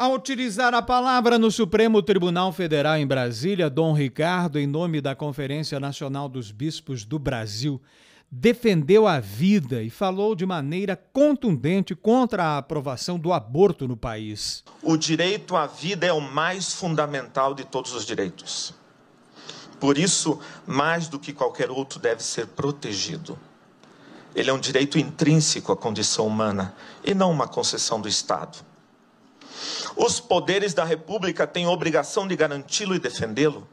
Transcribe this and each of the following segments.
Ao utilizar a palavra no Supremo Tribunal Federal em Brasília, Dom Ricardo, em nome da Conferência Nacional dos Bispos do Brasil, defendeu a vida e falou de maneira contundente contra a aprovação do aborto no país. O direito à vida é o mais fundamental de todos os direitos. Por isso, mais do que qualquer outro, deve ser protegido. Ele é um direito intrínseco à condição humana e não uma concessão do Estado. Os poderes da República têm obrigação de garanti-lo e defendê-lo.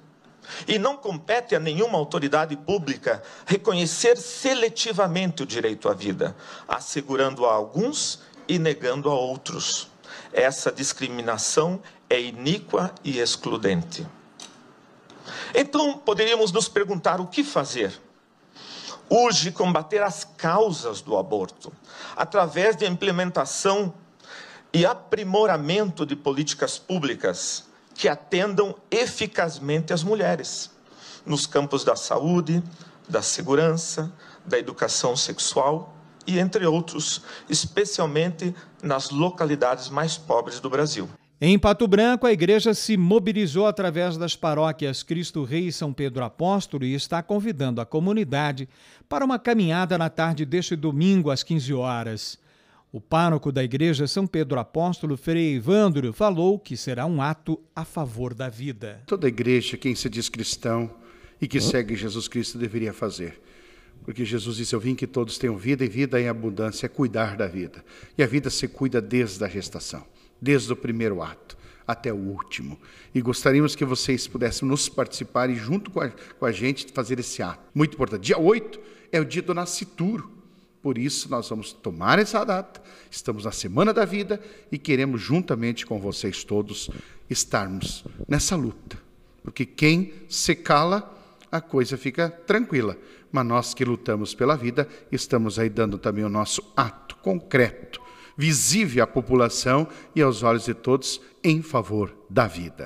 E não compete a nenhuma autoridade pública reconhecer seletivamente o direito à vida, assegurando a alguns e negando a outros. Essa discriminação é iníqua e excludente. Então, poderíamos nos perguntar o que fazer? Urge combater as causas do aborto, através de implementação e aprimoramento de políticas públicas que atendam eficazmente as mulheres nos campos da saúde, da segurança, da educação sexual e entre outros, especialmente nas localidades mais pobres do Brasil. Em Pato Branco, a igreja se mobilizou através das paróquias Cristo Rei e São Pedro Apóstolo e está convidando a comunidade para uma caminhada na tarde deste domingo às 15 horas. O pároco da igreja São Pedro Apóstolo, Frei Evandro, falou que será um ato a favor da vida. Toda igreja, quem se diz cristão e que segue Jesus Cristo, deveria fazer. Porque Jesus disse: Eu vim que todos tenham vida e vida em abundância, é cuidar da vida. E a vida se cuida desde a gestação, desde o primeiro ato até o último. E gostaríamos que vocês pudessem nos participar e, junto com a, com a gente, fazer esse ato. Muito importante. Dia 8 é o dia do nascituro. Por isso, nós vamos tomar essa data, estamos na Semana da Vida e queremos, juntamente com vocês todos, estarmos nessa luta. Porque quem se cala, a coisa fica tranquila. Mas nós que lutamos pela vida, estamos aí dando também o nosso ato concreto, visível à população e aos olhos de todos, em favor da vida.